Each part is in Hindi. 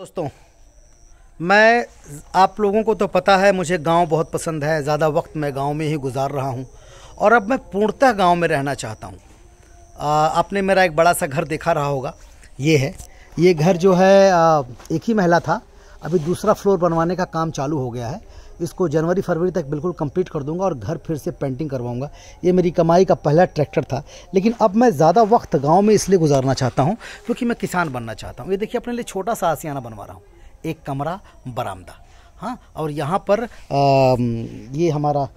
दोस्तों मैं आप लोगों को तो पता है मुझे गांव बहुत पसंद है ज़्यादा वक्त मैं गांव में ही गुजार रहा हूं और अब मैं पूर्णतः गांव में रहना चाहता हूं आ, आपने मेरा एक बड़ा सा घर देखा रहा होगा ये है ये घर जो है एक ही महिला था अभी दूसरा फ्लोर बनवाने का काम चालू हो गया है इसको जनवरी फरवरी तक बिल्कुल कंप्लीट कर दूंगा और घर फिर से पेंटिंग करवाऊंगा ये मेरी कमाई का पहला ट्रैक्टर था लेकिन अब मैं ज़्यादा वक्त गाँव में इसलिए गुजारना चाहता हूँ क्योंकि मैं किसान बनना चाहता हूँ ये देखिए अपने लिए छोटा सा आसियाना बनवा रहा हूँ एक कमरा बरामदा हाँ और यहाँ पर आ, ये हमारा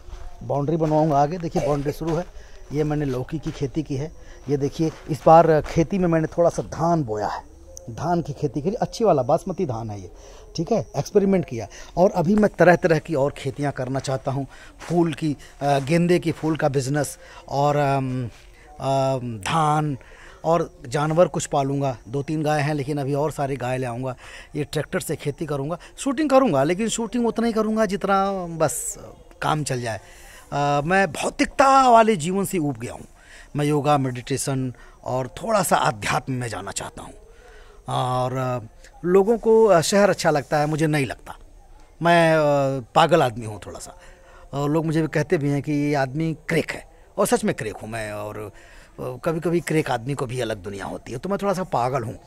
बाउंड्री बनवाऊँगा आगे देखिए बाउंड्री शुरू है ये मैंने लौकी की खेती की है ये देखिए इस बार खेती में मैंने थोड़ा सा धान बोया है धान की खेती करी अच्छी वाला बासमती धान है ये ठीक है एक्सपेरिमेंट किया और अभी मैं तरह तरह की और खेतियाँ करना चाहता हूँ फूल की गेंदे की फूल का बिज़नेस और धान और जानवर कुछ पालूंगा दो तीन गाय हैं लेकिन अभी और सारे गाय ले आऊँगा ये ट्रैक्टर से खेती करूँगा शूटिंग करूँगा लेकिन शूटिंग उतना ही करूँगा जितना बस काम चल जाए आ, मैं भौतिकता वाले जीवन से ऊब गया हूँ मैं योगा मेडिटेशन और थोड़ा सा आध्यात्म में जाना चाहता हूँ और लोगों को शहर अच्छा लगता है मुझे नहीं लगता मैं पागल आदमी हूँ थोड़ा सा और लोग मुझे भी कहते भी हैं कि ये आदमी क्रेक है और सच में क्रेक हूँ मैं और कभी कभी क्रेक आदमी को भी अलग दुनिया होती है तो मैं थोड़ा सा पागल हूँ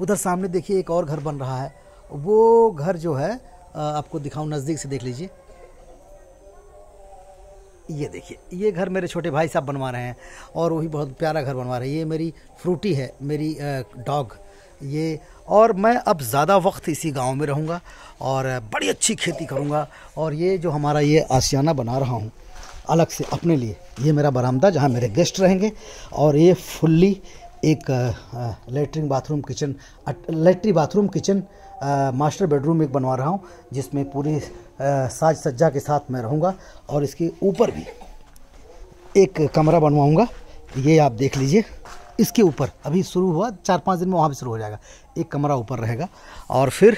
उधर सामने देखिए एक और घर बन रहा है वो घर जो है आपको दिखाऊँ नज़दीक से देख लीजिए ये देखिए ये घर मेरे छोटे भाई साहब बनवा रहे हैं और वही बहुत प्यारा घर बनवा रहे हैं ये मेरी फ्रूटी है मेरी डॉग ये और मैं अब ज़्यादा वक्त इसी गांव में रहूँगा और बड़ी अच्छी खेती करूँगा और ये जो हमारा ये आसियाना बना रहा हूँ अलग से अपने लिए ये मेरा बरामदा जहाँ मेरे गेस्ट रहेंगे और ये फुल्ली एक latrine bathroom kitchen latrine bathroom kitchen master bedroom एक बनवा रहा हूँ जिसमें पूरी साज सज्जा के साथ मैं रहूँगा और इसके ऊपर भी एक कमरा बनवाऊँगा ये आप देख लीजिए इसके ऊपर अभी शुरू हुआ चार पाँच दिन में वहाँ भी शुरू हो जाएगा एक कमरा ऊपर रहेगा और फिर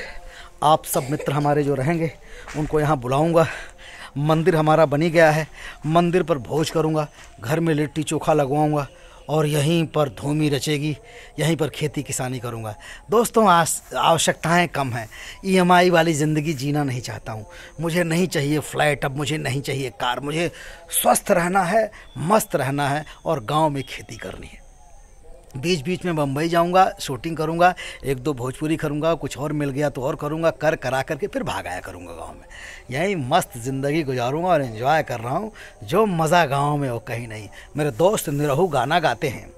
आप सब मित्र हमारे जो रहेंगे उनको यहाँ बुलाऊँगा मंदिर हमारा बनी गया है मंदिर पर भोज करूँगा घर में लिट्टी चोखा लगवाऊँगा और यहीं पर धूमी रचेगी यहीं पर खेती किसानी करूँगा दोस्तों आवश्यकताएं कम हैं ईएमआई e वाली ज़िंदगी जीना नहीं चाहता हूँ मुझे नहीं चाहिए फ्लैट अब मुझे नहीं चाहिए कार मुझे स्वस्थ रहना है मस्त रहना है और गाँव में खेती करनी है बीच बीच में बम्बई जाऊंगा शूटिंग करूंगा एक दो भोजपुरी करूंगा कुछ और मिल गया तो और करूंगा कर करा करके फिर भाग आया करूंगा गांव में यही मस्त ज़िंदगी गुजारूंगा और इन्जॉय कर रहा हूँ जो मज़ा गांव में हो कहीं नहीं मेरे दोस्त निरहू गाना गाते हैं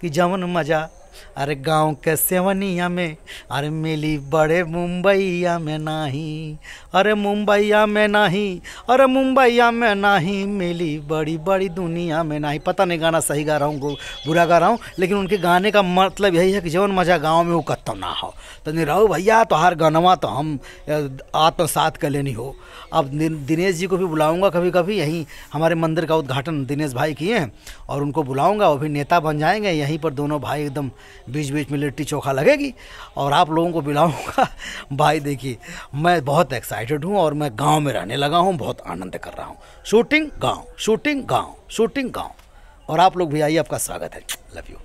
कि जमन मज़ा अरे गांव के सेवनिया में अरे मिली बड़े मुंबईया में नहीं अरे मुंबईया में नहीं अरे मुंबईया में नाही मिली बड़ी बड़ी दुनिया में नाही पता नहीं गाना सही गा रहा हूँ बुरा गा रहा हूँ लेकिन उनके गाने का मतलब यही है कि जीवन मजा गाँव में वो कत्तो ना हो तो नहीं रहो भैया तो हर गनवा तो हम आत्मसात कर लेनी हो अब दिनेश जी को भी बुलाऊंगा कभी कभी यहीं हमारे मंदिर का उद्घाटन दिनेश भाई किए हैं और उनको बुलाऊंगा वो भी नेता बन जाएंगे यहीं पर दोनों भाई एकदम बीच बीच में लिट्टी चोखा लगेगी और आप लोगों को बुलाऊंगा भाई देखिए मैं बहुत एक्साइटेड हूँ और मैं गांव में रहने लगा हूँ बहुत आनंद कर रहा हूँ शूटिंग गांव शूटिंग गांव शूटिंग गांव और आप लोग भी आइए आपका स्वागत है लव यू